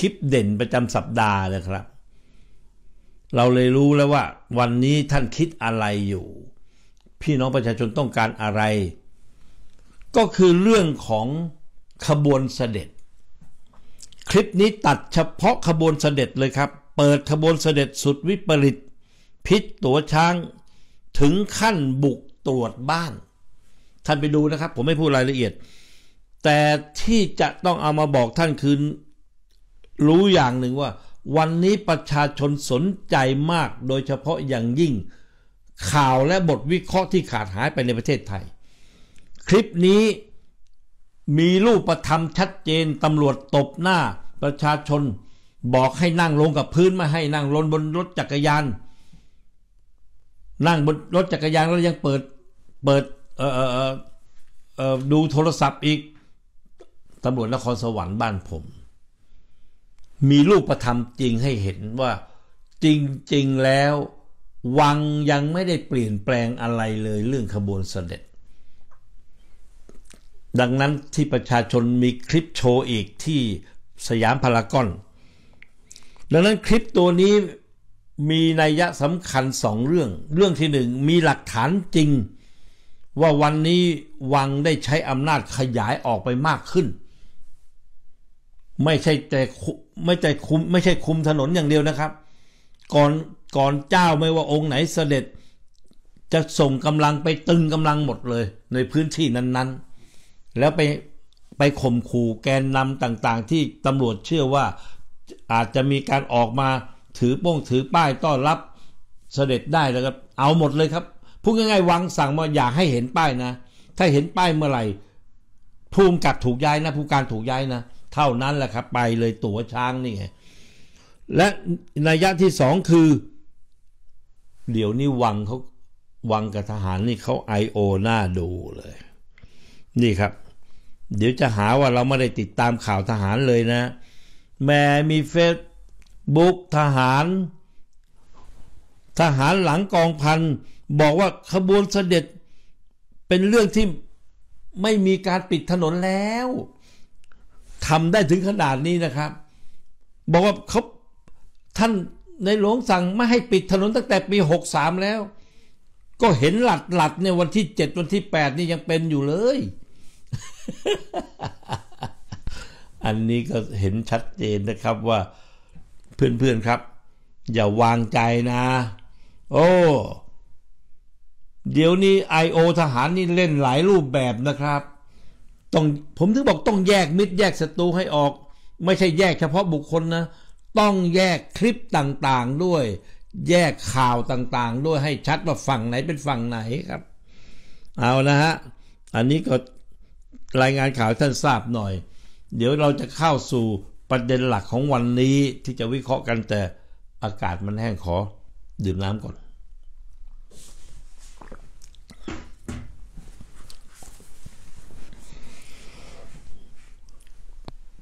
คลิปเด่นประจำสัปดาห์นะครับ เราเลยรู้แล้วว่า วันนี้ท่านคิดอะไรอยู่ พี่น้องประชาชนต้องการอะไร ก็คือเรื่องของขบวนเสด็จ คลิปนี้ตัดเฉพาะขบวนเสด็จเลยครับ เปิดขบวนเสด็จสุดวิปริต พิษตัวช้าง ถึงขั้นบุกตรวจบ้าน ท่านไปดูนะครับผมไม่พูดรายละเอียด แต่ที่จะต้องเอามาบอกท่านคือรู้อย่างหนึ่งว่าวันนี้ประชาชนสนใจมากโดยเฉพาะอย่างยิ่งข่าวและบทวิเคราะห์ที่ขาดหายไปในประเทศไทย คลิปนี้มีรูปธรรมชัดเจนตำรวจตบหน้าประชาชนบอกให้นั่งลงกับพื้นไม่ให้นั่งลงบนรถจักรยาน นั่งบนรถจักรยานแล้วยังเปิดเปิดดูโทรศัพท์อีกตำรวจนครสวรรค์บ้านผมมีรูปธรรมจริงให้เห็นว่าจริงๆแล้ววังยังไม่ได้เปลี่ยนแปลงอะไรเลยเรื่องขบวนเสด็จ ดังนั้นที่ประชาชนมีคลิปโชว์อีกที่สยามพารากอน ดังนั้นคลิปตัวนี้มีนัยยะสำคัญสองเรื่อง เรื่องที่หนึ่งมีหลักฐานจริง ว่าวันนี้วังได้ใช้อำนาจขยายออกไปมากขึ้นไม่ใช่แต่ไม่ใช่คุมไม่ใช่คุมถนนอย่างเดียวนะครับ ก่อนก่อนเจ้าไม่ว่าองค์ไหนเสด็จ จะส่งกำลังไปตึงกำลังหมดเลย ในพื้นที่นั้นๆ แล้วไปไปข่มขู่แกนนำต่าง ๆ ที่ตำรวจเชื่อว่าอาจจะมีการออกมาถือป้งถือป้ายต้อนรับเสด็จได้แล้วก็เอาหมดเลยครับพูดง่ายๆวังสั่งมาอยากให้เห็นป้ายนะ ถ้าเห็นป้ายเมื่อไหร่ภูมิกับถูกย้ายนะ ผู้การถูกย้ายนะเท่านั้นแหละครับ ไปเลยตั๋วช้างนี่ไง และนัยยะที่สองคือ เดี๋ยวนี้วังเขาวังกับทหารนี่เขาไอโอหน้าดูเลย นี่ครับ เดี๋ยวจะหาว่าเราไม่ได้ติดตามข่าวทหารเลยนะ แม่มีเฟซบุ๊กทหาร ทหารหลังกองพันบอกว่าขบวนเสด็จ เป็นเรื่องที่ไม่มีการปิดถนนแล้วทำได้ถึงขนาดนี้นะครับ บอกว่าเขาท่านในหลวงสั่งไม่ให้ปิดถนนตั้งแต่ปีหกสามแล้ว ก็เห็นหลัดหลัดในวันที่เจ็ดวันที่แปดนี่ยังเป็นอยู่เลย อันนี้ก็เห็นชัดเจนนะครับ ว่าเพื่อนๆครับ อย่าวางใจนะ โอ้ เดี๋ยวนี้ไอโอทหารนี่เล่นหลายรูปแบบนะครับต้องผมถึงบอกต้องแยกมิตรแยกศัตรูให้ออก ไม่ใช่แยกเฉพาะบุคคลนะ ต้องแยกคลิปต่างๆด้วย แยกข่าวต่างๆ ด้วยให้ชัดว่าฝั่งไหนเป็นฝั่งไหนครับเอาละฮะ อันนี้ก็รายงานข่าวท่านทราบหน่อย เดี๋ยวเราจะเข้าสู่ประเด็นหลักของวันนี้ที่จะวิเคราะห์กันแต่อากาศมันแห้งขอดื่มน้ำก่อน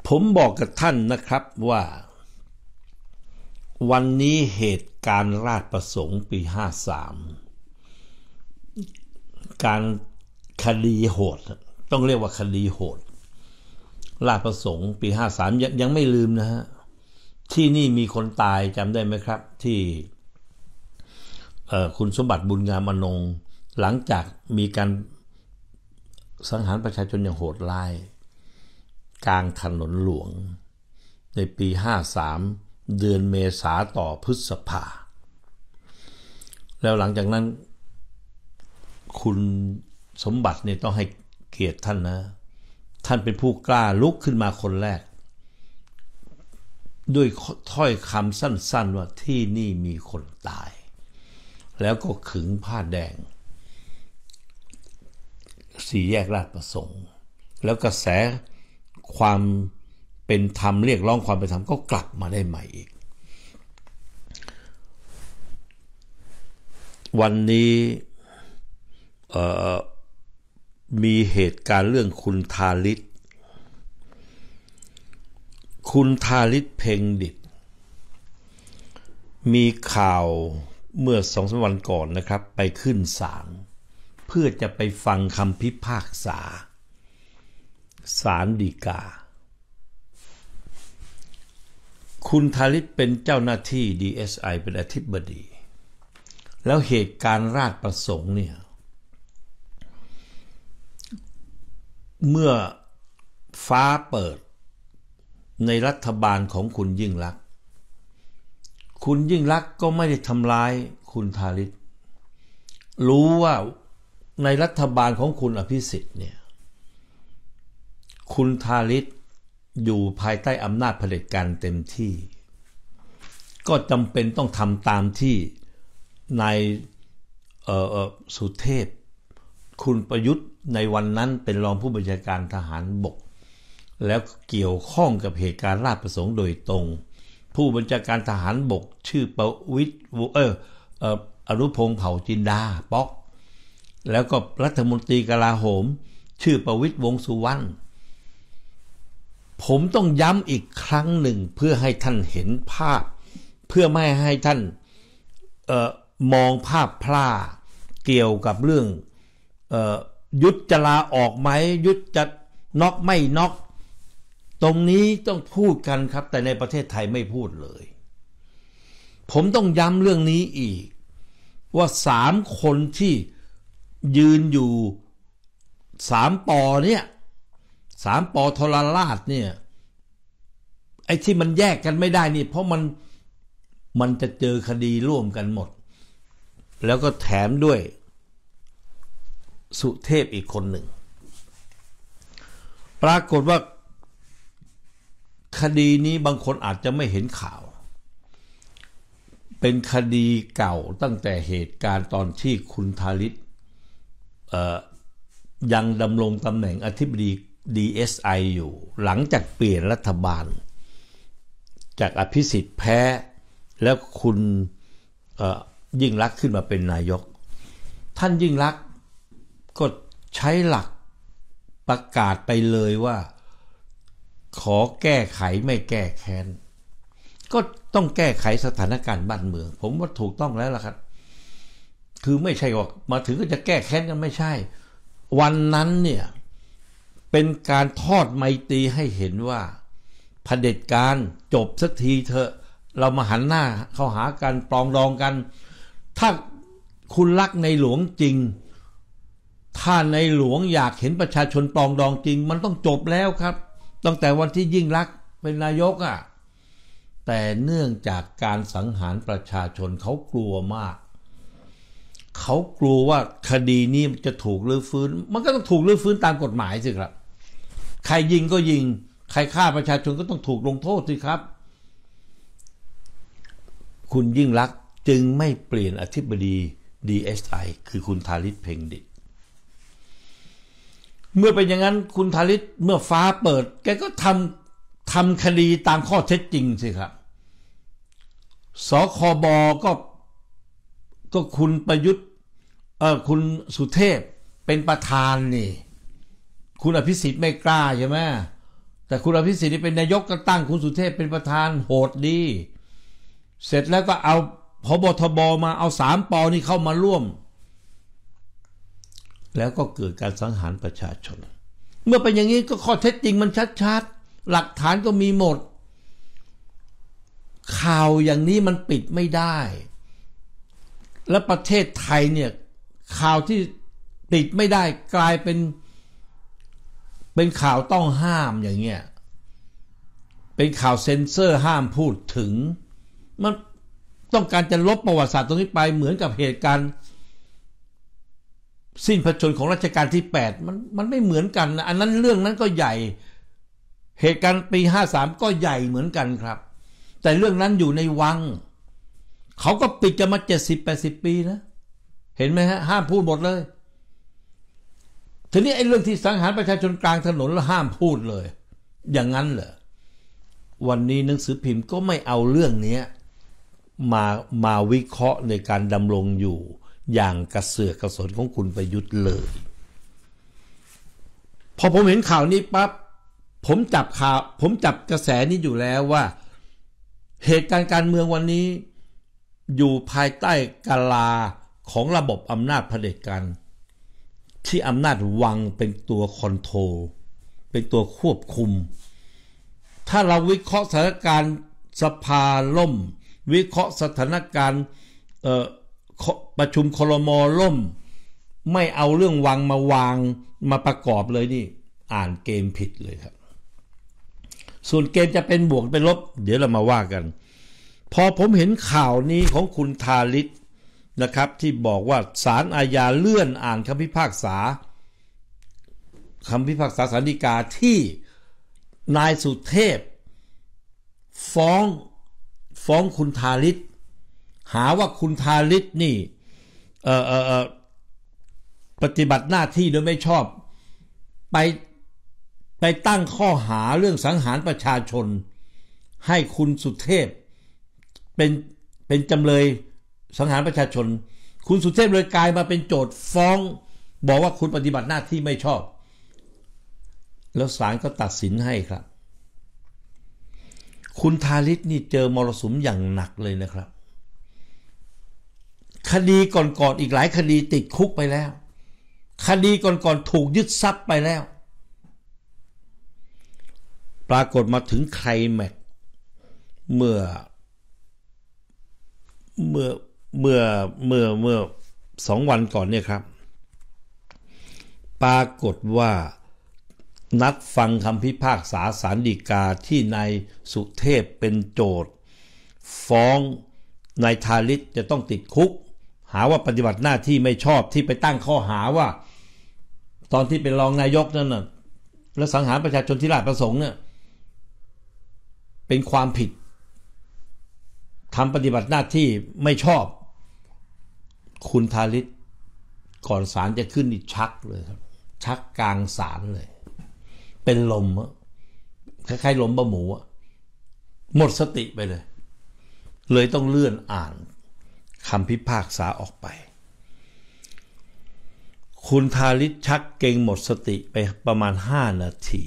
ผมบอกกับท่านนะครับว่า วันนี้เหตุการณ์ราชประสงค์ปี 53 การคดีโหดต้องเรียกว่าคดีโหด ราชประสงค์ปี 53ยังยังไม่ลืมนะฮะ ที่นี่มีคนตายจำได้ไหมครับ ที่คุณสมบัติบุญงามอนงหลังจากมีการสังหารประชาชนอย่างโหดร้ายกลางถนนหลวง ในปี 53 เดือนเมษาต่อพฤษภา แล้วหลังจากนั้น คุณสมบัติเนี่ยต้องให้เกียรติท่านนะ ท่านเป็นผู้กล้าลุกขึ้นมาคนแรก ด้วยถ้อยคำสั้น ๆว่าที่นี่มีคนตาย แล้วก็ขึงผ้าแดง สีแยกราชประสงค์ แล้วกระแสความเป็นธรรมเรียกร้องความเป็นธรรมก็กลับมาได้ใหม่อีก วันนี้มีเหตุการณ์เรื่องคุณทาลิต คุณทาลิตเพ่งดิต มีข่าวเมื่อสองสวันก่อนนะครับ ไปขึ้นศาลเพื่อจะไปฟังคำพิพากษาศาลดีกา คุณทาริศเป็นเจ้าหน้าที่ DSI เป็นอธิบดี แล้วเหตุการณ์ราชประสงค์เนี่ย เมื่อฟ้าเปิดในรัฐบาลของคุณยิ่งรัก คุณยิ่งรักก็ไม่ได้ทำร้ายคุณทาริศรู้ว่าในรัฐบาลของคุณอภิสิทธิ์เนี่ยคุณทาริตอยู่ภายใต้ อำนาจเผด็จการเต็มที่ ก็จำเป็นต้องทำตามที่นายสุเทพ คุณประยุทธ์ในวันนั้นเป็นรองผู้บัญชาการทหารบก แล้วเกี่ยวข้องกับเหตุการณ์ราชประสงค์โดยตรง ผู้บัญชาการทหารบก ชื่อประวิทย์เอออนุพงษ์เผ่าจินดา ป๊อก แล้วก็รัฐมนตรีกลาโหม ชื่อประวิทย์วงสุวรรณผมต้องย้ำอีกครั้งหนึ่งเพื่อให้ท่านเห็นภาพ เพื่อไม่ให้ท่านออมองภาพพลาเกี่ยวกับเรื่องออยุดจะลาออกไหมยุดจะน็อกไม่น็อกตรงนี้ต้องพูดกันครับ แต่ในประเทศไทยไม่พูดเลย ผมต้องย้ำเรื่องนี้อีก ว่าสามคนที่ยืนอยู่สามปอเนี่ยสามปอทรราชเนี่ยไอ้ที่มันแยกกันไม่ได้นี่ เพราะมันมันจะเจอคดีร่วมกันหมด แล้วก็แถมด้วยสุเทพอีกคนหนึ่งปรากฏว่าคดีนี้บางคนอาจจะไม่เห็นข่าว เป็นคดีเก่าตั้งแต่เหตุการณ์ตอนที่คุณทาริศยังดำรงตำแหน่งอธิบดี DSI อยู่หลังจากเปลี่ยนรัฐบาล จากอภิสิทธิ์แพ้ แล้วคุณยิ่งรักขึ้นมาเป็นนายก ท่านยิ่งรักก็ใช้หลักประกาศไปเลยว่าขอแก้ไขไม่แก้แค้น ก็ต้องแก้ไขสถานการณ์บ้านเมือง ผมว่าถูกต้องแล้วล่ะครับ คือไม่ใช่ว่ามาถึงก็จะแก้แค้นกันไม่ใช่ วันนั้นเนี่ยเป็นการทอดไมตรีให้เห็นว่าเผด็จการจบสักทีเถอะเรามาหันหน้าเข้าหากันปลองดองกัน ถ้าคุณรักในหลวงจริง ถ้าในหลวงอยากเห็นประชาชนปลองดองจริงมันต้องจบแล้วครับตั้งแต่วันที่ยิ่งรักเป็นนายกอะ่ะแต่เนื่องจากการสังหารประชาชนเขากลัวมากเขากลัวว่าคดีนี้จะถูกรื้อฟื้น มันก็ต้องถูกรื้อฟื้นตามกฎหมายสิครับ ใครยิงก็ยิง ใครฆ่าประชาชนก็ต้องถูกลงโทษสิครับ คุณยิ่งรักจึงไม่เปลี่ยนอธิบดี DSI คือคุณธาริศเพ่งดิตเมื่อเป็นอย่างนั้น คุณธาริศเมื่อฟ้าเปิด แกก็ทำทำคดีตามข้อเท็จจริงสิครับ สคบก็ก็คุณประยุทธ์เออคุณสุเทพเป็นประธานนี่ คุณอภิสิทธิ์ไม่กล้าใช่ไหมแต่คุณอภิสิทธิ์นี่เป็นนายกก็ตั้งคุณสุเทพเป็นประธานโหดดี เสร็จแล้วก็เอาพบทบมา เอาสามปอนี่เข้ามาร่วม แล้วก็เกิดการสังหารประชาชนเมื่อเป็นอย่างนี้ก็ข้อเท็จจริงมันชัดๆหลักฐานก็มีหมด ข่าวอย่างนี้มันปิดไม่ได้ และประเทศไทยเนี่ยข่าวที่ติดไม่ได้กลายเป็น เป็นข่าวต้องห้ามอย่างเงี้ย เป็นข่าวเซ็นเซอร์ห้ามพูดถึงมันต้องการจะลบประวัติศาสตร์ตรงนี้ไปเหมือนกับเหตุการณ์ สิ้นพระชนของรัชกาลที่ 8 มันมันไม่เหมือนกันนะอันนั้นเรื่องนั้นก็ใหญ่เหตุการณ์ปี 53 ก็ใหญ่เหมือนกันครับ แต่เรื่องนั้นอยู่ในวัง เขาก็ปิดกันมา70-80 ปีนะเห็นไหมฮะห้ามพูดหมดเลย ทีนี้ไอ้เรื่องที่สังหารประชาชนกลางถนนแล้วห้ามพูดเลย อย่างนั้นเหรอวันนี้หนังสือพิมพ์ก็ไม่เอาเรื่องนี้มามาวิเคราะห์ในการดำรงอยู่อย่างกระเสือกกระสนของคุณประยุทธ์เลย พอผมเห็นข่าวนี้ปับ๊บผมจับข่าวผมจับกระแสนี้อยู่แล้วว่า เหตุการณ์การเมืองวันนี้ อยู่ภายใต้กาลาของระบบอำนาจเผด็จการที่อำนาจวังเป็นตัวคอนโทรลเป็นตัวควบคุม ถ้าเราวิเคราะห์สถานการณ์สภาล่ม วิเคราะห์สถานการณ์ประชุมคลมอล่ม ไม่เอาเรื่องวังมาวางมาประกอบเลยนี่อ่านเกมผิดเลยครับส่วนเกมจะเป็นบวกเป็นลบเดี๋ยวเรามาว่ากัน พอผมเห็นข่าวนี้ของคุณทาลิศนะครับ ที่บอกว่าศาลอาญาเลื่อนอ่านคำพิพากษาคำพิพากษาสารดีกาที่นายสุเทพ ฟ้องฟ้องคุณทาริศหาว่าคุณทาริศนี่ เออเออเออปฏิบัติหน้าที่โดยไม่ชอบ ไป ไปตั้งข้อหาเรื่องสังหารประชาชน ให้คุณสุเทพเป็น เป็นจำเลยสังหารประชาชน คุณสุเทพเลยกลายมาเป็นโจทย์ฟ้อง บอกว่าคุณปฏิบัติหน้าที่ไม่ชอบ แล้วศาลก็ตัดสินให้ครับ คุณทาลิศนี่เจอมรสุมอย่างหนักเลยนะครับ คดีก่อนๆออีกหลาย คดีติดคุกไปแล้ว คดีก่อนๆถูกยึดทรัพย์ไปแล้ว ปรากฏมาถึงใครแม็ก เมื่อ เมื่อเมื่อเมื่อเมื่อสองวันก่อนเนี่ยครับ ปรากฏว่านัดฟังคำพิพากษาสารดีกาที่นายสุเทพเป็นโจทฟ้องนายทาลิศจะต้องติดคุก หาว่าปฏิบัติหน้าที่ไม่ชอบที่ไปตั้งข้อหาว่า ตอนที่ เป็นรองนายกนั่นน่ะและสังหารประชาชนที่ราชประสงค์เนี่ยเป็นความผิดทำปฏิบัติหน้าที่ไม่ชอบคุณทาริศก่อนสารจะขึ้นนี่ชักเลยครับ ชักกลางสารเลย เป็นลมคล้ายๆลมบะหมูหมดสติไปเลย เลยต้องเลื่อนอ่านคำพิพากษาออกไป คุณทาริศชักเก่งหมดสติไปประมาณห้านาที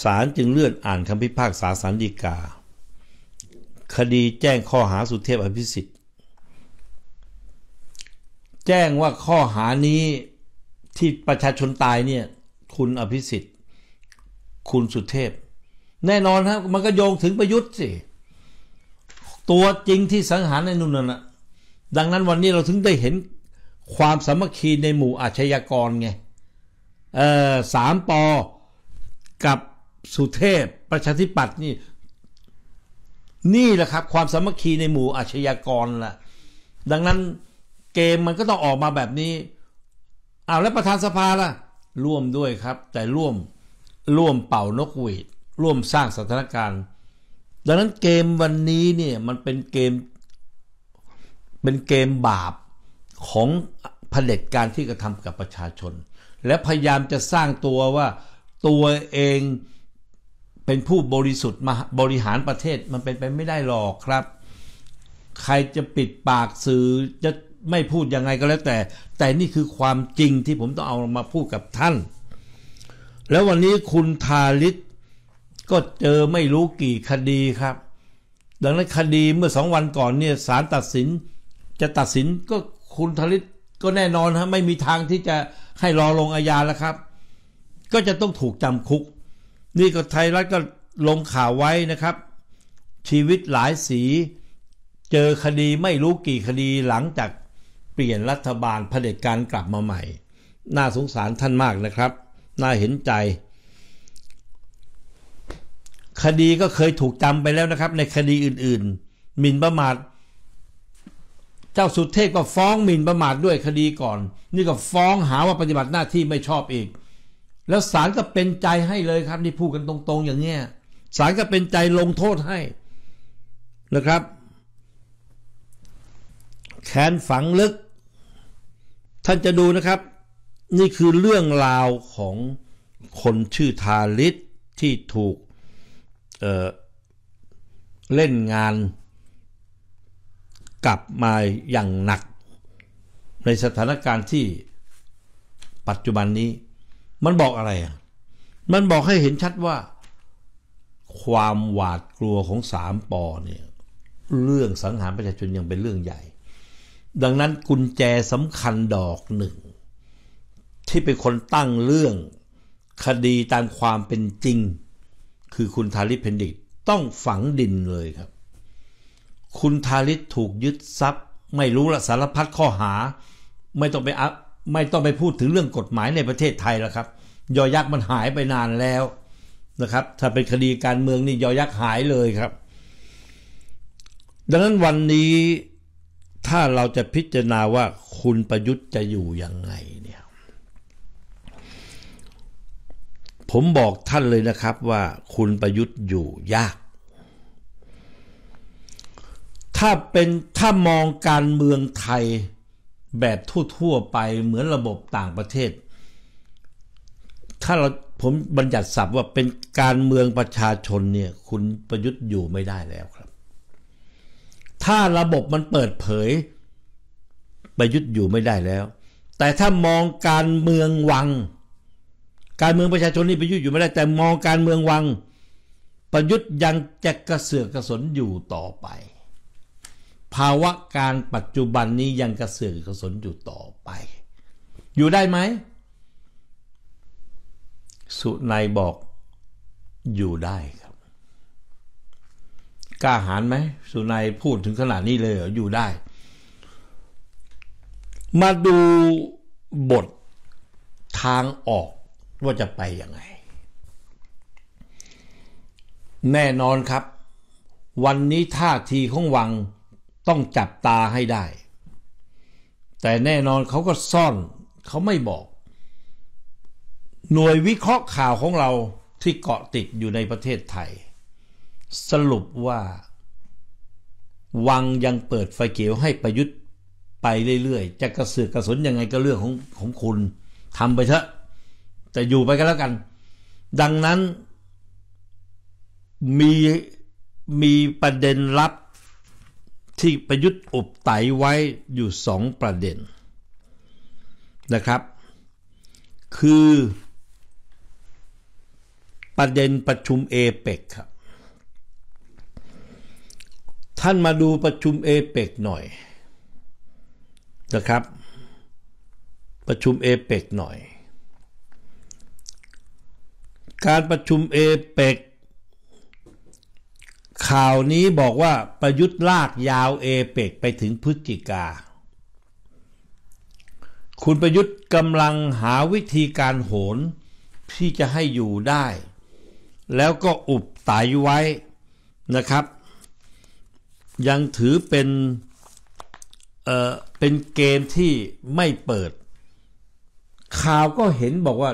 สารจึงเลื่อนอ่านคำพิพากษาสารดีกา คดีแจ้งข้อหาสุเทพอภิสิทธิแจ้งว่าข้อหานี้ที่ประชาชนตายเนี่ย คุณอภิสิทธิ์ คุณสุเทพ แน่นอนครับมันก็โยงถึงประยุทธ์สิตัวจริงที่สังหารในนุ่นน่ะดังนั้นวันนี้เราถึงได้เห็นความสามัคคีในหมู่อาชญากรไงเออสามปอกับสุเทพประชาธิปัตย์นี่นี่แหละครับความสามัคคีในหมู่อาชญากรล่ะดังนั้นเกมมันก็ต้องออกมาแบบนี้ เอาแล้วประธานสภาล่ะร่วมด้วยครับ แต่ร่วมร่วมเป่านกหวีดร่วมสร้างสถานการณ์ ดังนั้นเกมวันนี้เนี่ย มันเป็นเกมเป็นเกมบาปของเผด็จการที่กระทำกับประชาชน และพยายามจะสร้างตัวว่าตัวเองเป็นผู้บริสุทธิ์มาบริหารประเทศมันเป็นไปไม่ได้หรอกครับ ใครจะปิดปากสื่อจะไม่พูดยังไงก็แล้วแต่ แต่นี่คือความจริงที่ผมต้องเอามาพูดกับท่าน แล้ววันนี้คุณทาลิศก็เจอไม่รู้กี่คดีครับ ดังนั้นคดีเมื่อสองวันก่อนเนี่ยสารตัดสิน จะตัดสินก็คุณทาลิศก็แน่นอนฮะไม่มีทางที่จะให้รอลงอาญาแล้วครับ ก็จะต้องถูกจำคุก นี่ก็ไทยรัฐก็ลงข่าวไว้นะครับ ชีวิตหลายสี เจอคดีไม่รู้กี่คดีหลังจากปลี่ยนรัฐบาลเผด็จการกลับมาใหม่ น่าสงสารท่านมากนะครับ น่าเห็นใจ คดีก็เคยถูกจำไปแล้วนะครับในคดีอื่นๆหมิ่นประมาทเจ้าสุเทพก็ฟ้องหมิ่นประมาทด้วยคดีก่อน นี่ก็ฟ้องหาว่าปฏิบัติหน้าที่ไม่ชอบอีก แล้วศาลก็เป็นใจให้เลยครับนี่พูดกันตรงๆอย่างเงี้ย ศาลก็เป็นใจลงโทษให้ นะครับแค้นฝังลึกท่านจะดูนะครับ นี่คือเรื่องราวของคนชื่อทาลิตที่ถูกเเล่นงานกลับมาอย่างหนัก ในสถานการณ์ที่ปัจจุบันนี้มันบอกอะไรอ่ะมันบอกให้เห็นชัดว่าความหวาดกลัวของสามปอเนี่ยเรื่องสังหารประชาชนยังเป็นเรื่องใหญ่ดังนั้นกุญแจสำคัญดอกหนึ่ง ที่เป็นคนตั้งเรื่องคดีตามความเป็นจริง คือคุณทาริศเพนดิตต้องฝังดินเลยครับ คุณทาริศถูกยึดทรัพย์ ไม่รู้ละสารพัดข้อหาไม่ต้องไปอัพไม่ต้องไปพูดถึงเรื่องกฎหมายในประเทศไทย แล้ว ครับยอยักษ์มันหายไปนานแล้วนะครับ ถ้าเป็นคดีการเมืองนี่ยอยักษ์หายเลยครับ ดังนั้นวันนี้ถ้าเราจะพิจารณาว่าคุณประยุทธ์จะอยู่ยังไงเนี่ย ผมบอกท่านเลยนะครับว่าคุณประยุทธ์อยู่ยาก ถ้าเป็นถ้ามองการเมืองไทยแบบทั่ว ๆไปเหมือนระบบต่างประเทศ ถ้าเราผมบัญญัติศัพท์ว่าเป็นการเมืองประชาชนเนี่ยคุณประยุทธ์อยู่ไม่ได้แล้วถ้าระบบมันเปิดเผยประยุทธ์อยู่ไม่ได้แล้ว แต่ถ้ามองการเมืองวัง การเมืองประชาชนนี่ประยุทธ์อยู่ไม่ได้แต่มองการเมืองวัง ประยุทธ์ยังจะกระเสือกกระสนอยู่ต่อไป ภาวะการปัจจุบันนี้ยังกระเสือกกระสนอยู่ต่อไป อยู่ได้ไหม สุนายบอกอยู่ได้ครับกล้าหาญไหมสุนัยพูดถึงขนาดนี้เลยเหรออยู่ได้ มาดูบททางออกว่าจะไปยังไง แน่นอนครับ วันนี้ท่าทีของวังต้องจับตาให้ได้ แต่แน่นอนเขาก็ซ่อนเขาไม่บอก หน่วยวิเคราะห์ข่าวของเราที่เกาะติดอยู่ในประเทศไทยสรุปว่า วังยังเปิดไฟเขียวให้ประยุทธ์ไปเรื่อย ๆจะกระสือกระสน ยังไงก็เรื่องของของคุณทำไปเถอะแต่อยู่ไปก็แล้วกัน ดังนั้นมี มีประเด็นลับที่ประยุทธ์อบไตไว้อยู่สองประเด็นนะครับ คือประเด็นประชุมเอเปกครับท่านมาดูประชุมเอเปกหน่อย นะครับ ประชุมเอเปกหน่อย การประชุมเอเปกข่าวนี้บอกว่าประยุทธ์ลากยาวเอเปกไปถึงพฤศจิกาคุณประยุทธ์กำลังหาวิธีการโหน ที่จะให้อยู่ได้ แล้วก็อุบไตไว้นะครับยังถือเป็น เอ่อ เป็นเกมที่ไม่เปิด ข่าวก็เห็นบอกว่า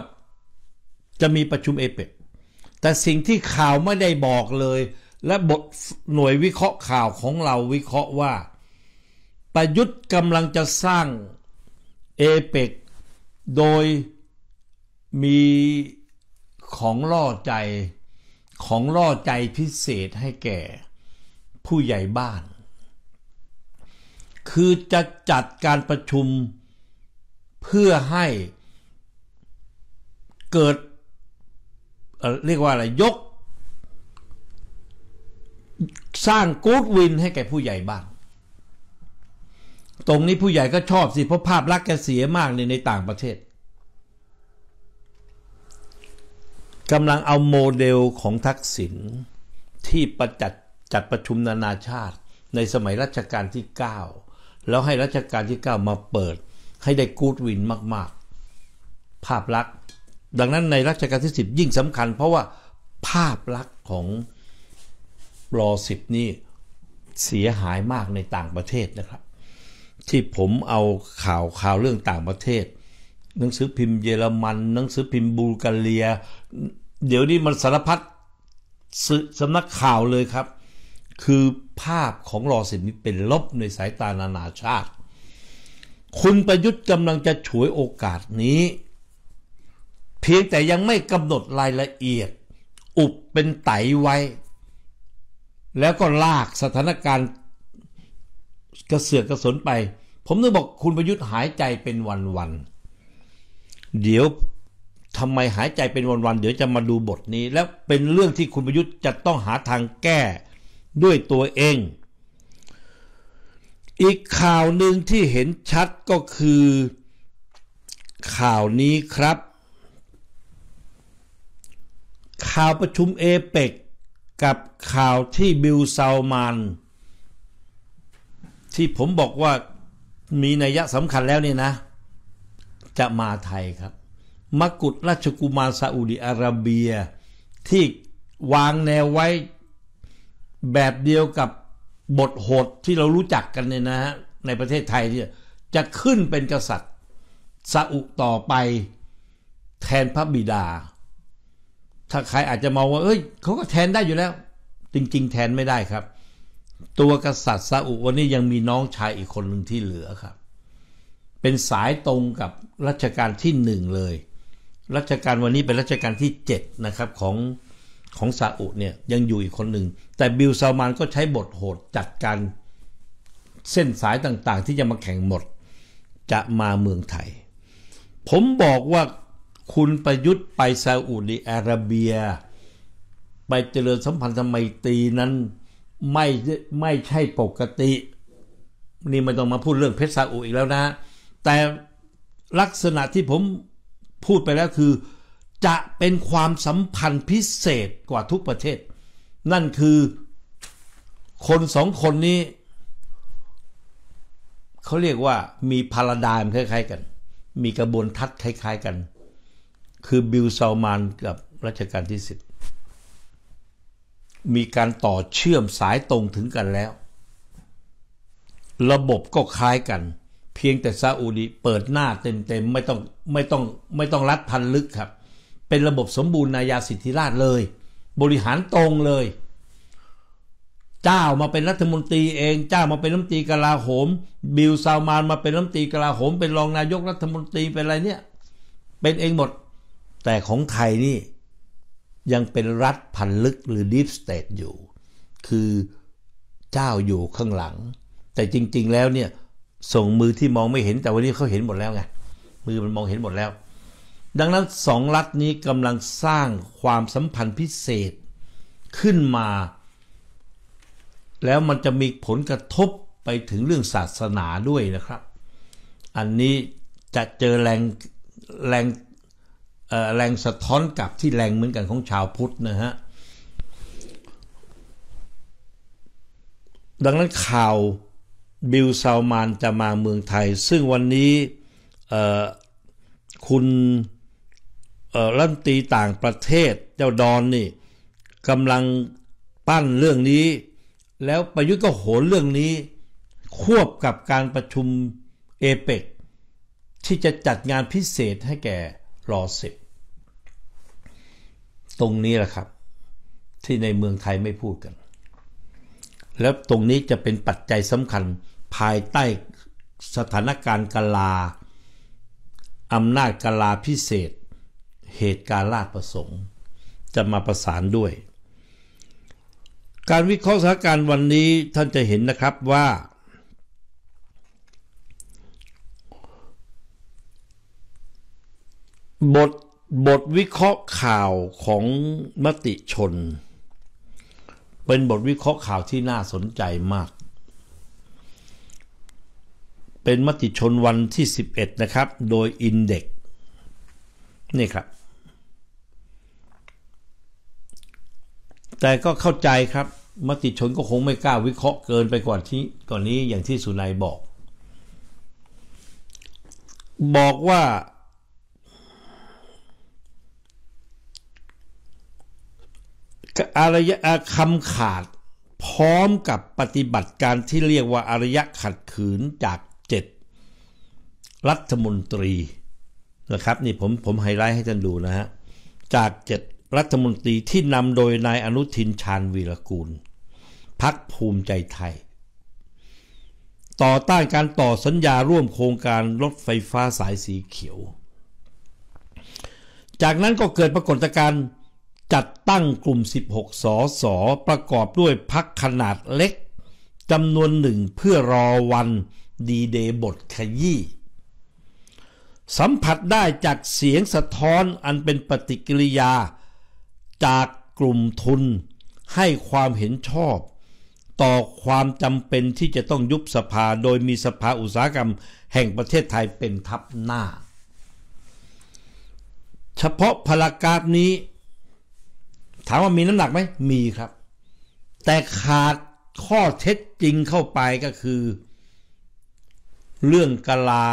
จะมีประชุมเอเปกแต่สิ่งที่ข่าวไม่ได้บอกเลย และบทหน่วยวิเคราะห์ข่าวของเราวิเคราะห์ว่าประยุทธ์กำลังจะสร้างเอเปกโดยมีของล่อใจของล่อใจพิเศษให้แก่ผู้ใหญ่บ้าน คือจะจัดการประชุมเพื่อให้เกิดเรียกว่าอะไร ยกสร้าง กู๊ดวินให้แก่ผู้ใหญ่บ้าน ตรงนี้ผู้ใหญ่ก็ชอบสิ เพราะภาพลักษณ์แกเสียมากในในต่างประเทศกำลังเอาโมเดลของทักษิณที่ประจัดจัดประชุมนานาชาติ ในสมัยรัชกาลที่ 9 แล้วให้รัชกาลที่9มาเปิด ให้ได้กูดวินมากๆ ภาพลักษณ์ดังนั้นในรัชกาลที่ 10 ยิ่งสำคัญ เพราะว่าภาพลักษณ์ของรอสิบนี่เสียหายมากในต่างประเทศนะครับ ที่ผมเอาข่าวข่าวเรื่องต่างประเทศ หนังสือพิมพ์เยอรมัน หนังสือพิมพ์บูลกาเรีย เดี๋ยวนี้มันสารพัดสสำนักข่าวเลยครับคือภาพของรอสิบนี้เป็นลบในสายตานานาชาติ คุณประยุทธ์กำลังจะฉวยโอกาสนี้ เพียงแต่ยังไม่กำหนดรายละเอียด อุบเป็นไตไว้ แล้วก็ลากสถานการณ์กระเสือกกระสนไป ผมต้องบอกคุณประยุทธ์หายใจเป็นวัน ๆ เดี๋ยวทำไมหายใจเป็นวัน ๆ เดี๋ยวจะมาดูบทนี้แล้วเป็นเรื่องที่คุณประยุทธ์จะต้องหาทางแก้ด้วยตัวเอง อีกข่าวหนึ่งที่เห็นชัดก็คือข่าวนี้ครับ ข่าวประชุมเอเปกกับข่าวที่บิลซาวมานที่ผมบอกว่ามีนัยสำคัญแล้วนี่นะ จะมาไทยครับ มกุฎราชกุมารซาอุดิอาระเบีย ที่วางแนวไว้แบบเดียวกับบทโหดที่เรารู้จักกันเนี่ยนะฮะในประเทศไทยเนี่ยจะขึ้นเป็นกษัตริย์ซาอุต่อไปแทนพระบิดา ถ้าใครอาจจะมองว่า เอ้ยเขาก็แทนได้อยู่แล้ว จริงๆแทนไม่ได้ครับ ตัวกษัตริย์ซาอุวันนี้ยังมีน้องชายอีกคนหนึ่งที่เหลือครับ เป็นสายตรงกับรัชกาลที่หนึ่งเลยรัชกาลวันนี้เป็นรัชกาลที่ 7 นะครับของของซาอุเนี่ยยังอยู่อีกคนหนึ่ง แต่บิลซาวมานก็ใช้บทโหดจัดการ เส้นสายต่าง ๆ ที่จะมาแข่งหมดจะมาเมืองไทย ผมบอกว่าคุณประยุทธ์ไปซาอุดิอาระเบีย ไปเจริญสัมพันธ์สมัยตีนั้นไม่ไม่ใช่ปกติ นี่ไม่ต้องมาพูดเรื่องเพชรซาอุอีกแล้วนะ แต่ลักษณะที่ผมพูดไปแล้วคือจะเป็นความสัมพันธ์พิเศษกว่าทุกประเทศ นั่นคือคนสองคนนี้ เขาเรียกว่ามีพาราดามคล้ายๆกัน มีกระบวนทัศน์คล้ายๆกัน คือบิลซาวมานกับรัชกาลที่สิบมีการต่อเชื่อมสายตรงถึงกันแล้ว ระบบก็คล้ายกัน เพียงแต่ซาอุดีเปิดหน้าเต็มๆ ไม่ต้องไม่ต้องไม่ต้องรัดพันลึกครับเป็นระบบสมบูรณ์นายาสิทธิราชเลย บริหารตรงเลย เจ้ามาเป็นรัฐมนตรี เองเจ้ามาเป็นรัฐมนตรีกลาโหม บิลซาวมานมาเป็นรัฐมนตรีกลาโหมเป็นรองนายกรัฐมนตรีเป็นอะไรเนี่ย เป็นเองหมด แต่ของไทยนี่ ยังเป็นรัฐพันลึกหรือดิฟสเตตอยู่ คือเจ้าอยู่ข้างหลัง แต่จริงๆแล้วเนี่ยส่งมือที่มองไม่เห็นแต่วันนี้เขาเห็นหมดแล้วไงมือมันมองเห็นหมดแล้วดังนั้นสองรัฐนี้กำลังสร้างความสัมพันธ์พิเศษขึ้นมา แล้วมันจะมีผลกระทบไปถึงเรื่องศาสนาด้วยนะครับ อันนี้จะเจอแรงแรงแรงสะท้อนกลับที่แรงเหมือนกันของชาวพุทธนะฮะดังนั้นข่าวบิลซาวมานจะมาเมืองไทยซึ่งวันนี้คุณรัฐมนตรีต่างประเทศเจ้าดอนนี่กำลังปั้นเรื่องนี้ แล้วประยุทธ์ก็โหนเรื่องนี้ ควบกับการประชุมเอเปกที่จะจัดงานพิเศษให้แก่รอสิบตรงนี้แหละครับ ที่ในเมืองไทยไม่พูดกัน แล้วตรงนี้จะเป็นปัจจัยสำคัญภายใต้สถานการณ์กลาอำนาจกลาพิเศษเหตุการณ์ลาดประสงค์ จะมาประสานด้วย การวิเคราะห์สถานการณ์วันนี้ท่านจะเห็นนะครับว่า บทบทวิเคราะห์ข่าวของมติชน เป็นบทวิเคราะห์ข่าวที่น่าสนใจมาก เป็นมติชนวันที่ 11 นะครับโดยอินเด็กนี่ครับแต่ก็เข้าใจครับมติชนก็คงไม่กล้า วิเคราะห์เกินไปกว่าที่ก่อนนี้อย่างที่สุนัยบอก บอกว่าอารยะคำขาดพร้อมกับปฏิบัติการที่เรียกว่าอารยะขัดขืนจากเจ็ดรัฐมนตรีนะครับนี่ผมผมไฮไลท์ให้ท่านดูนะฮะจากเจ็ดรัฐมนตรีที่นำโดยนายอนุทินชาญวีรกูลพักภูมิใจไทย ต่อต้านการต่อสัญญาร่วมโครงการรถไฟฟ้าสายสีเขียว จากนั้นก็เกิดปรากฏการณ์จัดตั้งกลุ่ม 16 สส ประกอบด้วยพักขนาดเล็กจำนวนหนึ่งเพื่อรอวันดีเดย์บทขยี้สัมผัสได้จากเสียงสะท้อนอันเป็นปฏิกิริยาจากกลุ่มทุนให้ความเห็นชอบ ต่อความจำเป็นที่จะต้องยุบสภาโดยมีสภาอุตสาหกรรมแห่งประเทศไทยเป็นทับหน้า เฉพาะพลากราฟนี้ ถามว่ามีน้ำหนักไหมมีครับ แต่ขาดข้อเท็จจริงเข้าไปก็คือ เรื่องกลา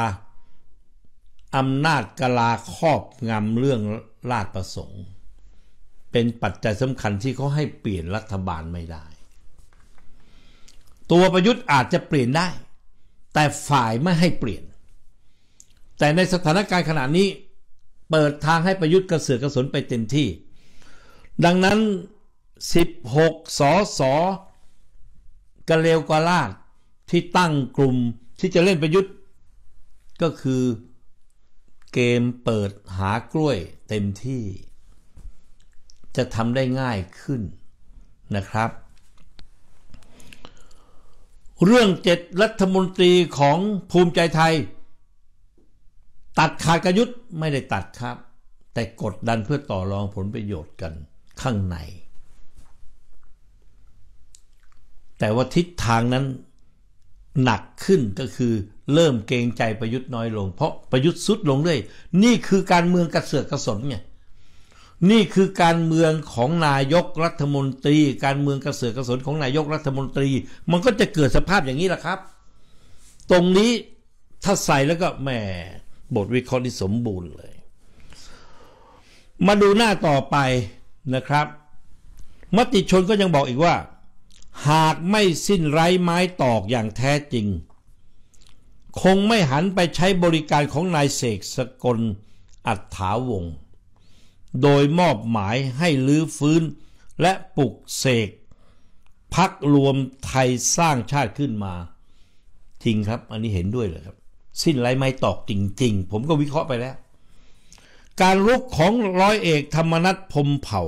อำนาจกลาครอบงำเรื่องราชประสงค์เป็นปัจจัยสำคัญที่เขาให้เปลี่ยนรัฐบาลไม่ได้ ตัวประยุทธ์อาจจะเปลี่ยนได้ แต่ฝ่ายไม่ให้เปลี่ยน แต่ในสถานการณ์ขณะนี้เปิดทางให้ประยุทธ์กระเสือกกระสนไปเต็มที่ ดังนั้น 16สอสอกะเลวกลาดที่ตั้งกลุ่มที่จะเล่นประยุทธ์ ก็คือเกมเปิดหากล้วยเต็มที่จะทำได้ง่ายขึ้นนะครับ เรื่องเจ็ดรัฐมนตรีของภูมิใจไทย ตัดขาดกยุทธไม่ได้ตัดครับ แต่กดดันเพื่อต่อรองผลประโยชน์กันข้างใน แต่ว่าทิศทางนั้นหนักขึ้นก็คือเริ่มเกรงใจประยุทธ์น้อยลงเพราะประยุทธ์สุดลงเรื่อยนี่คือการเมืองกระเสือกกระสนไงนี่คือการเมืองของนายกรัฐมนตรี การเมืองกระเสือกกระสนของนายกรัฐมนตรี มันก็จะเกิดสภาพอย่างนี้แหละครับ ตรงนี้ถ้าใส่แล้วก็แหมบทวิเคราะห์ที่สมบูรณ์เลย มาดูหน้าต่อไปนะครับมติชนก็ยังบอกอีกว่า หากไม่สิ้นไร้ไม้ตอกอย่างแท้จริง คงไม่หันไปใช้บริการของนายเสกสกลอัฐาวงศโดยมอบหมายให้ลื้อฟื้นและปลุกเสกพักรวมไทยสร้างชาติขึ้นมาจริงครับอันนี้เห็นด้วยเลยครับ สิ้นไรไม่ตอกจริงๆ ผมก็วิเคราะห์ไปแล้ว การลุกของร้อยเอกธรรมนัฐพมเผ่า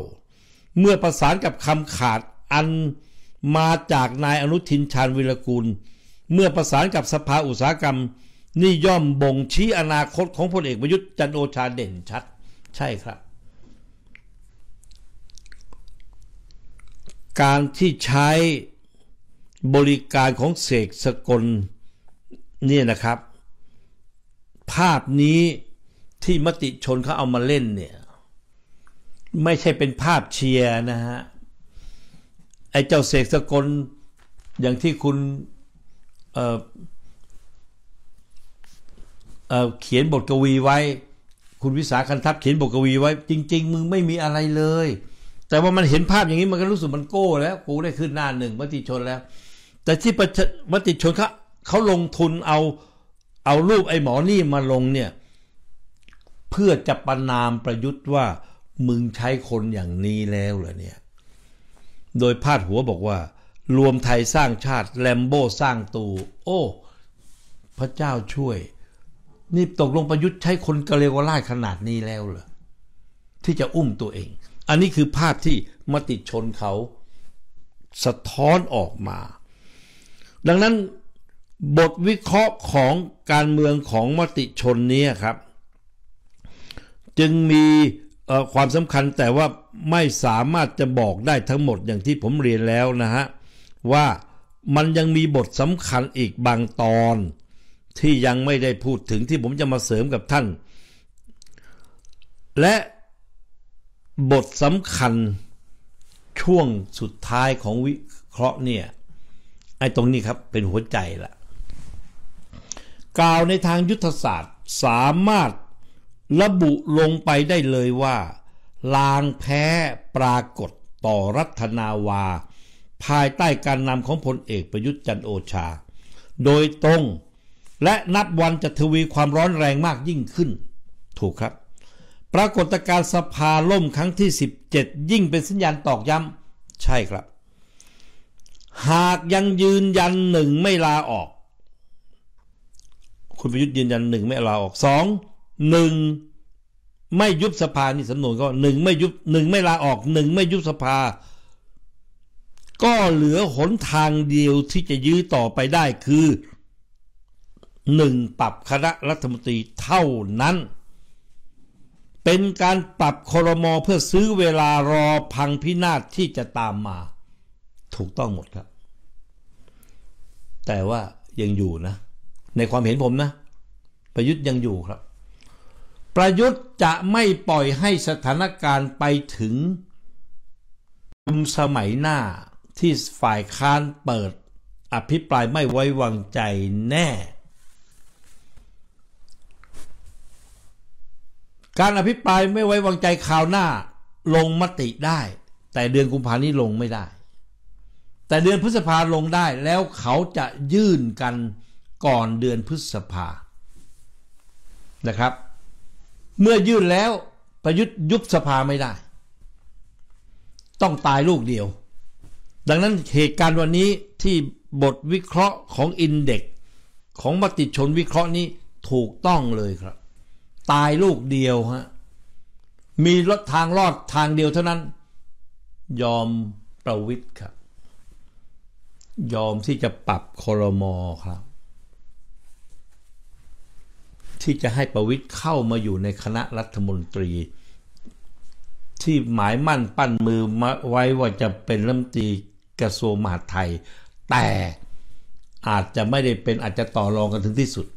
เมื่อประสานกับคำขาดอันมาจากนายอนุทินชาญวิรกูล เมื่อประสานกับสภาอุตสาหกรรม นี่ย่อมบ่งชี้อนาคตของพลเอกประยุทธ์จันโอชาเด่นชัด ใช่ครับการที่ใช้บริการของเสกสกลเนี่ยนะครับ ภาพนี้ที่มติชนเขาเอามาเล่นเนี่ย ไม่ใช่เป็นภาพเชียร์นะฮะ ไอ้เจ้าเสกสกลอย่างที่คุณเเเขียนบทกวีไว้ คุณวิสาคันทัพเขียนบทกวีไว้ จริง ๆ มึงไม่มีอะไรเลยแต่ว่ามันเห็นภาพอย่างนี้มันก็รู้สึกมันโก้แล้วกูได้ขึ้นหน้าหนึ่งมติชนแล้ว แต่ที่มติชนเขาเขาลงทุนเอา เอารูปไอ้หมอนี่มาลงเนี่ย เพื่อจะประนามประยุทธ์ว่ามึงใช้คนอย่างนี้แล้วเหรอเนี่ยโดยพาดหัวบอกว่า รวมไทยสร้างชาติแลมโบ้สร้างตู โอ้ พระเจ้าช่วย นี่ตกลงประยุทธ์ใช้คนกะเลวราชขนาดนี้แล้วเหรอที่จะอุ้มตัวเองอันนี้คือภาพที่มติชนเขาสะท้อนออกมา ดังนั้นบทวิเคราะห์ของการเมืองของมติชนนี้ครับ จึงมีความสำคัญแต่ว่าไม่สามารถจะบอกได้ทั้งหมดอย่างที่ผมเรียนแล้วนะฮะ ว่ามันยังมีบทสำคัญอีกบางตอน ที่ยังไม่ได้พูดถึงที่ผมจะมาเสริมกับท่านและบทสำคัญช่วงสุดท้ายของวิเคราะห์เนี่ย ไอ้ตรงนี้ครับเป็นหัวใจละกล่าวในทางยุทธศาสตร์สามารถระบุลงไปได้เลยว่า ลางแพ้ปรากฏต่อรัฐนาวา ภายใต้การนำของพลเอกประยุทธ์จันโอชา โดยตรงและนับวันจะทวีความร้อนแรงมากยิ่งขึ้น ถูกครับปรากฏการณ์สภาล่มครั้งที่ 17 ยิ่งเป็นสัญญาณตอกย้ำใช่ครับ หากยังยืนยันหนึ่งไม่ลาออก คุณประยุทธ์ยืนยันหนึ่งไม่ลาออกสองหนึ่งไม่ยุบสภา นี่สนุนก็หนึ่งไม่ยุบหนึ่งไม่ลาออกหนึ่งไม่ยุบสภา ก็เหลือหนทางเดียวที่จะยื้อต่อไปได้คือหนึ่งปรับคณะรัฐมนตรีเท่านั้นเป็นการปรับคอรมอเพื่อซื้อเวลารอพังพินาศที่จะตามมา ถูกต้องหมดครับ แต่ว่ายังอยู่นะ ในความเห็นผมนะ ประยุทธ์ยังอยู่ครับ ประยุทธ์จะไม่ปล่อยให้สถานการณ์ไปถึงคุมสมัยหน้าที่ฝ่ายค้านเปิดอภิปรายไม่ไว้วางใจแน่การอภิปรายไม่ไว้วางใจคราวหน้าลงมติได้ แต่เดือนกุมภานี้ ลงไม่ได้ แต่เดือนพฤษภาลงได้แล้วเขาจะยื่นกันก่อนเดือนพฤษภานะครับ เมื่อยื่นแล้ว ประยุทธ์ยุบสภาไม่ได้ ต้องตายลูกเดียว ดังนั้นเหตุการณ์วันนี้ที่บทวิเคราะห์ของอินเด็กของมติชนวิเคราะห์นี้ถูกต้องเลยครับตายลูกเดียวฮะ มีรถทางรอดทางเดียวเท่านั้น ยอมประวิทย์ครับ ยอมที่จะปรับคอรมอครับ ที่จะให้ประวิทย์เข้ามาอยู่ในคณะรัฐมนตรี ที่หมายมั่นปั้นมือมาไว้ว่าจะเป็นรัฐมนตรีกระทรวงมหาดไทย แต่อาจจะไม่ได้เป็นอาจจะต่อรองกันถึงที่สุด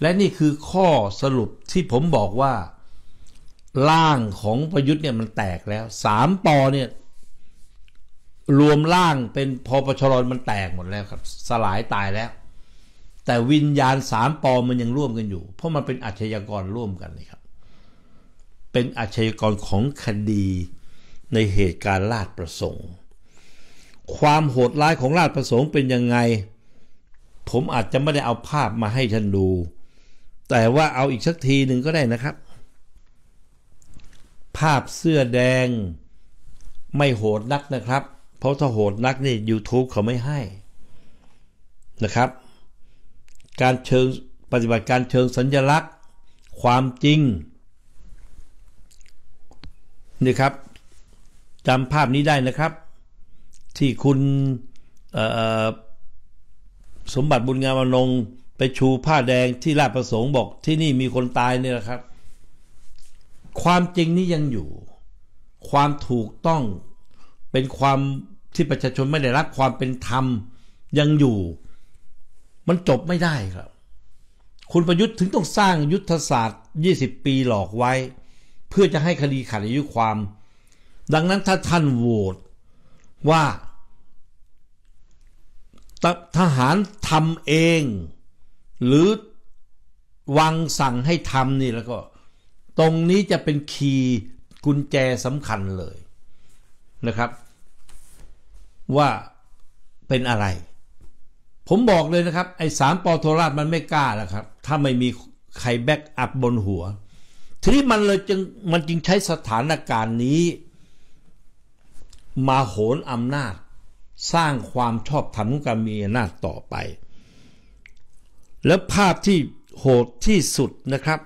และนี่คือข้อสรุปที่ผมบอกว่าร่างของประยุทธ์เนี่ยมันแตกแล้ว สามปอเนี่ยรวมร่างเป็นพอประชรมันแตกหมดแล้วครับ สลายตายแล้ว แต่วิญญาณสามปอมันยังร่วมกันอยู่ เพราะมันเป็นอาชญากรร่วมกันเลยครับ เป็นอาชญากรของคดีในเหตุการณ์ลาดประสงค์ ความโหดร้ายของลาดประสงค์เป็นยังไง ผมอาจจะไม่ได้เอาภาพมาให้ท่านดูแต่ว่าเอาอีกสักทีหนึ่งก็ได้นะครับ ภาพเสื้อแดงไม่โหดนักนะครับ เพราะถ้าโหดนักนี่ YouTube เขาไม่ให้นะครับ การเชิงปฏิบัติการเชิงสัญญลักษณ์ความจริงนี่ครับจำภาพนี้ได้นะครับ ที่คุณสมบัติบุญงามอนงไปชูผ้าแดงที่ราชประสงค์บอกที่นี่มีคนตายเนี่ยนะครับ ความจริงนี้ยังอยู่ ความถูกต้องเป็นความที่ประชาชนไม่ได้รับ ความเป็นธรรมยังอยู่ มันจบไม่ได้ครับ คุณประยุทธ์ถึงต้องสร้างยุทธศาสตร์20 ปีหลอกไว้เพื่อจะให้คดีขัดอายุความ ดังนั้นถ้าท่านโหวตว่าทหารทำเองหรือวังสั่งให้ทำนี่แล้วก็ ตรงนี้จะเป็นคีย์ กุญแจสำคัญเลยนะครับ ว่าเป็นอะไร ผมบอกเลยนะครับ ไอ้สามปอโทราชมันไม่กล้าแล้วครับ ถ้าไม่มีใครแบ็กอัพบนหัว ทีนี้มันเลยจึงมันจึงใช้สถานการณ์นี้ มาโหนอำนาจ สร้างความชอบธรรมการมีอำนาจต่อไปแล้วภาพที่โหดที่สุดนะครับ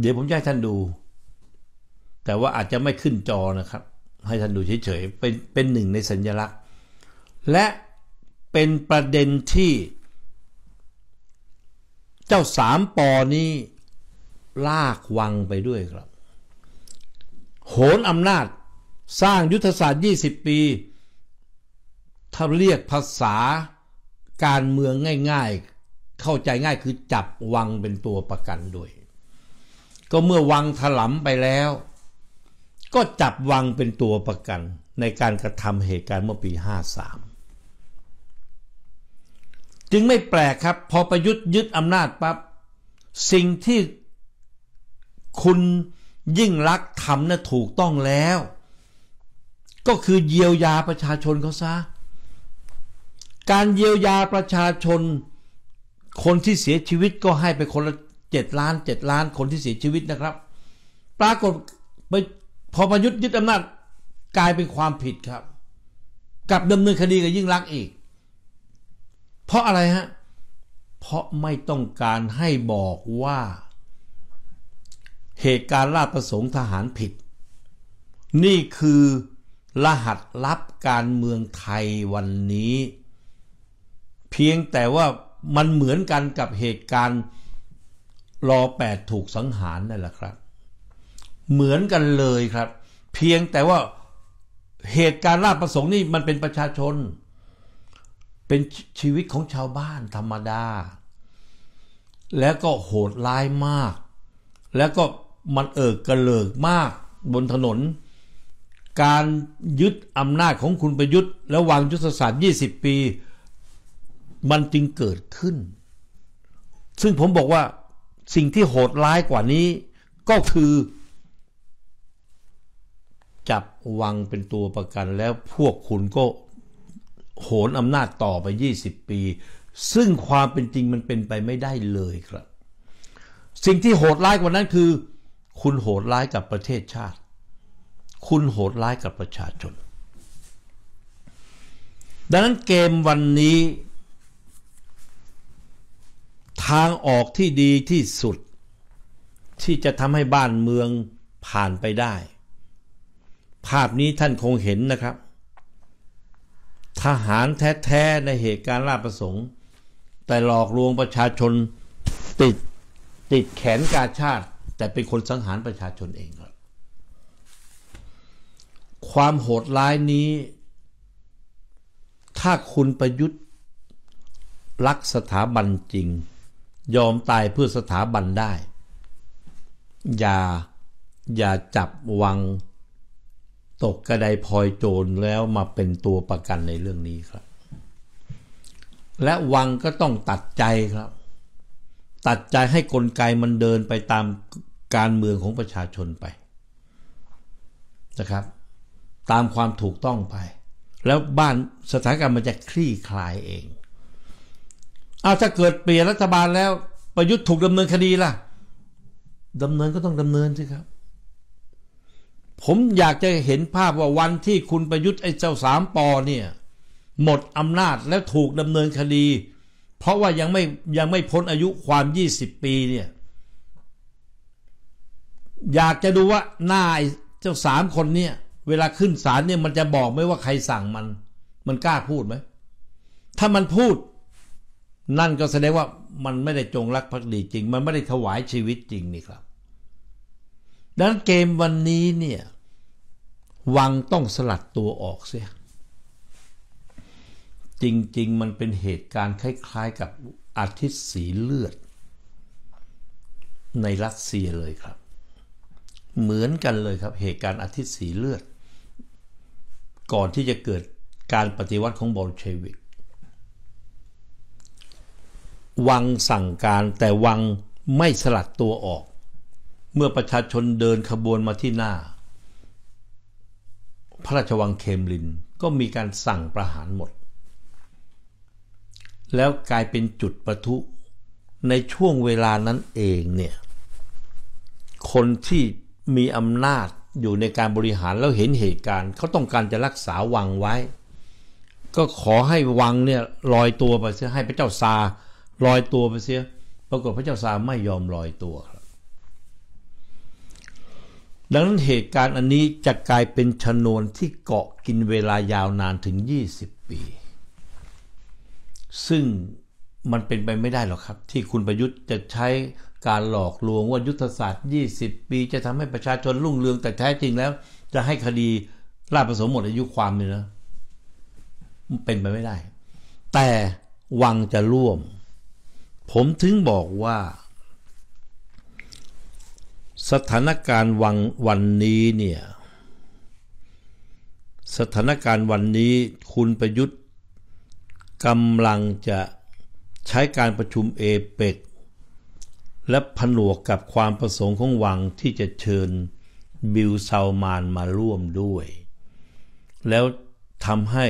เดี๋ยวผมจะให้ท่านดู แต่ว่าอาจจะไม่ขึ้นจอนะครับ ให้ท่าน ดู เฉยๆเป็น เป็นหนึ่งในสัญญลักษณ์ และเป็นประเด็นที่ เจ้าสามปอนี้ลากวังไปด้วยครับ โหนอำนาจสร้างยุทธศาสตร์20ปีถ้าเรียกภาษาการเมืองง่ายๆเข้าใจง่ายคือจับวังเป็นตัวประกันด้วย ก็เมื่อวังถลำไปแล้ว ก็จับวังเป็นตัวประกัน ในการกระทำเหตุการณ์เมื่อปี 53 จึงไม่แปลกครับ พอประยุทธ์ยึดอำนาจปับ๊บสิ่งที่คุณยิ่งรักทำนะ่ะถูกต้องแล้ว ก็คือเยียวยาประชาชนเขาซะการเยียวยาประชาชนคนที่เสียชีวิตก็ให้ไปคนละเจ็ดล้านเจ็ดล้าน คนที่เสียชีวิตนะครับ ปรากฏไปพอประยุทธ์ยึดอำนาจกลายเป็นความผิดครับกับดำเนินคดีกับยิ่งรักอีก เพราะอะไรฮะ เพราะไม่ต้องการให้บอกว่าเหตุการณ์ลาชประสงค์ทหารผิด นี่คือรหัสลับการเมืองไทยวันนี้เพียงแต่ว่ามันเหมือนกันกับเหตุการณ์รอแปดถูกสังหารนั่นแหละครับ เหมือนกันเลยครับ เพียงแต่ว่าเหตุการณ์ราชประสงค์นี่มันเป็นประชาชน เป็นชีวิตของชาวบ้าน ธรรมดา แล้วก็โหดร้ายมาก แล้วก็มันเอิกกระเลิกมากบนถนน การยึดอำนาจของคุณประยุทธ์และวางยุทธศาสตร์20 ปีมันจึงเกิดขึ้น ซึ่งผมบอกว่าสิ่งที่โหดร้ายกว่านี้ ก็คือจับวังเป็นตัวประกันแล้วพวกคุณก็โหนอำนาจต่อไป 20 ปี ซึ่งความเป็นจริงมันเป็นไปไม่ได้เลยครับ สิ่งที่โหดร้ายกว่านั้นคือ คุณโหดร้ายกับประเทศชาติ คุณโหดร้ายกับประชาชน ดังนั้นเกมวันนี้ทางออกที่ดีที่สุด ที่จะทำให้บ้านเมืองผ่านไปได้ ภาพนี้ท่านคงเห็นนะครับ ทหารแท้ๆในเหตุการณ์ราประสงค์ แต่หลอกลวงประชาชน ติด ติดแขนกาชาติ แต่เป็นคนสังหารประชาชนเองครับความโหดร้ายนี้ ถ้าคุณประยุทธ์รักสถาบันจริงยอมตายเพื่อสถาบันได้ อย่า อย่าจับวังตกกระไดพลอยโจรแล้วมาเป็นตัวประกันในเรื่องนี้ครับ และวังก็ต้องตัดใจครับ ตัดใจให้กลไกมันเดินไปตามการเมืองของประชาชนไปนะครับ ตามความถูกต้องไป แล้วบ้านสถานการณ์มันจะคลี่คลายเองเอาถ้าเกิดเปลี่ยน รัฐบาลแล้วประยุทธ์ถูกดำเนินคดีล่ะดำเนินก็ต้องดำเนินสิครับ ผมอยากจะเห็นภาพว่าวันที่คุณประยุทธ์ไอ้เจ้าสามปอเนี่ย หมด อำนาจแล้วถูกดำเนินคดี เพราะว่ายังไม่ยังไม่พ้นอายุความยี่สิบปีเนี่ย อยากจะดูว่าหน้าเจ้าสามคนเนี่ย เวลาขึ้นศาลเนี่ยมันจะบอกไหมว่าใครสั่งมัน มันกล้าพูดไหมถ้ามันพูดนั่นก็แสดงว่ามันไม่ได้จงรักภักดีจริง มันไม่ได้ถวายชีวิตจริงนี่ครับ ดังนั้นเกมวันนี้เนี่ย วังต้องสลัดตัวออกเสีย จริง ๆ มันเป็นเหตุการณ์ คล้าย ๆ กับอาทิตย์สีเลือด ในรัสเซียเลยครับ เหมือนกันเลยครับ เหตุการณ์อาทิตย์สีเลือด ก่อนที่จะเกิดการปฏิวัติของบอลเชวิกวังสั่งการแต่วังไม่สลัดตัวออก เมื่อประชาชนเดินขบวนมาที่ หน้า พระราชวังเคมลินก็มีการสั่งประหารหมด แล้วกลายเป็นจุดประทุในช่วงเวลานั้นเองเนี่ยคนที่มีอำนาจอยู่ในการบริหารแล้วเห็นเหตุการณ์ เขาต้องการจะรักษาวังไว้ ก็ขอให้วังเนี่ยลอยตัวไปให้พระเจ้าซาลอยตัวไปเสีย ปรากฏพระเจ้าซามไม่ยอมลอยตัวครับ ดังนั้นเหตุการณ์อันนี้จะกลายเป็นชนวนที่เกาะกินเวลายาวนานถึง 20 ปี ซึ่งมันเป็นไปไม่ได้หรอกครับ ที่คุณประยุทธ์จะใช้การหลอกลวงว่ายุทธศาสตร์ 20 ปี จะทำให้ประชาชนรุ่งเรืองแต่แท้จริงแล้ว จะให้คดีล่าผสมหมดอายุความเลยนะ เป็นไปไม่ได้ แต่วังจะร่วมผมถึงบอกว่า สถานการณ์วันวันนี้เนี่ย สถานการณ์วันนี้คุณประยุทธ์กำลังจะใช้การประชุมเอเปกและผนวกกับความประสงค์ของวังที่จะเชิญบิลซาวมานมาร่วมด้วย แล้วทำให้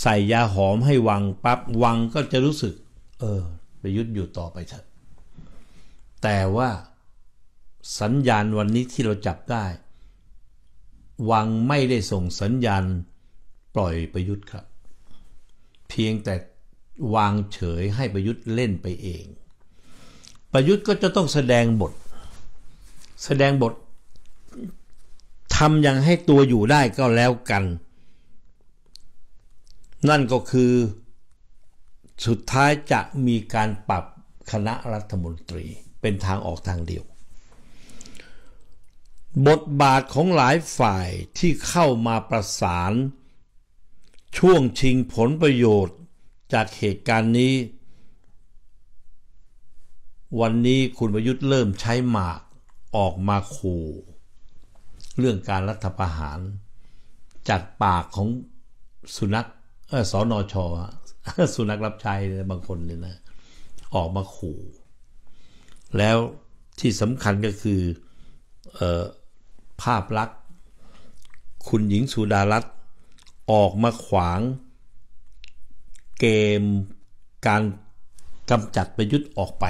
ใส่ยาหอมให้วังปับ๊บวังก็จะรู้สึกเออประยุทธ์อยู่ต่อไปเถอะ แต่ว่าสัญญาณวันนี้ที่เราจับได้ วัง ไม่ได้ส่งสัญญาณ ปล่อยประยุทธ์ครับ เพียงแต่วางเฉยให้ประยุทธ์เล่นไปเอง ประยุทธ์ก็จะต้องแสดงบท แสดงบททำอย่างให้ตัวอยู่ได้ก็แล้วกัน นั่นก็คือสุดท้ายจะมีการปรับคณะรัฐมนตรีเป็นทางออกทางเดียว บทบาทของหลายฝ่ายที่เข้ามาประสาน ช่วงชิงผลประโยชน์ จากเหตุการณ์นี้ วันนี้คุณประยุทธ์เริ่มใช้หมากออกมาขู่ เรื่องการรัฐประหาร จากปากของสุนัขสอนอชอสุนัขรับใช้บางคนเนี่ยนะออกมาขู่ แล้วที่สำคัญก็คือออภาพลักษณ์ คุณหญิงสุดารัตน์ออกมาขวาง เกมการกำจัด ประยุทธ์ออกไป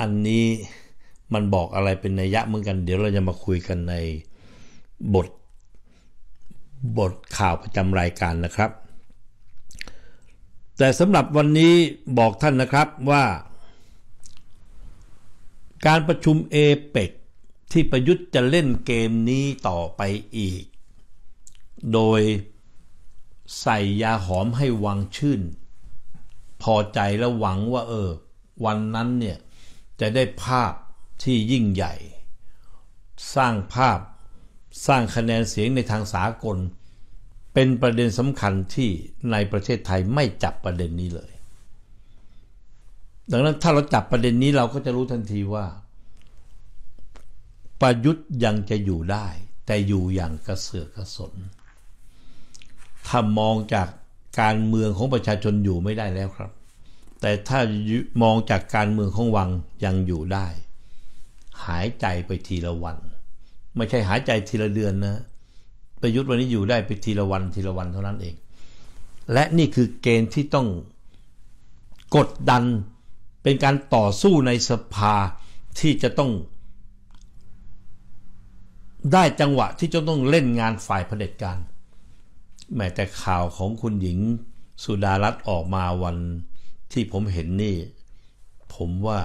อันนี้มันบอกอะไรเป็นนัยยะเหมือนกัน เดี๋ยวเราจะมาคุยกันในบทบทข่าวประจำรายการนะครับแต่สำหรับวันนี้บอกท่านนะครับว่า การประชุมเอเปกที่ประยุทธ์จะเล่นเกมนี้ต่อไปอีก โดยใส่ยาหอมให้วังชื่น พอใจและหวังว่าเออวันนั้นเนี่ยจะได้ภาพที่ยิ่งใหญ่ สร้างภาพสร้างคะแนนเสียงในทางสากลเป็นประเด็นสำคัญที่ในประเทศไทยไม่จับประเด็นนี้เลย ดังนั้นถ้าเราจับประเด็นนี้เราก็จะรู้ทันทีว่า ประยุทธ์ยังจะอยู่ได้ แต่อยู่อย่างกระเสือกกระสน ถ้ามองจากการเมืองของประชาชนอยู่ไม่ได้แล้วครับ แต่ถ้ามองจากการเมืองของวังยังอยู่ได้ หายใจไปทีละวัน ไม่ใช่หายใจทีละเดือนนะประยุทธ์วันนี้อยู่ได้ไปทีละวันทีละวันเท่านั้นเอง และนี่คือเกณฑ์ที่ต้องกดดันเป็นการต่อสู้ในสภาที่จะต้อง ได้จังหวะที่จะต้องเล่นงานฝ่ายเผด็จการแม้แต่ข่าวของคุณหญิงสุดารัตน์ออกมาวันที่ผมเห็นนี่ ผมว่า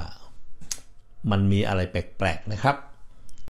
มันมีอะไรแปลกๆนะครับ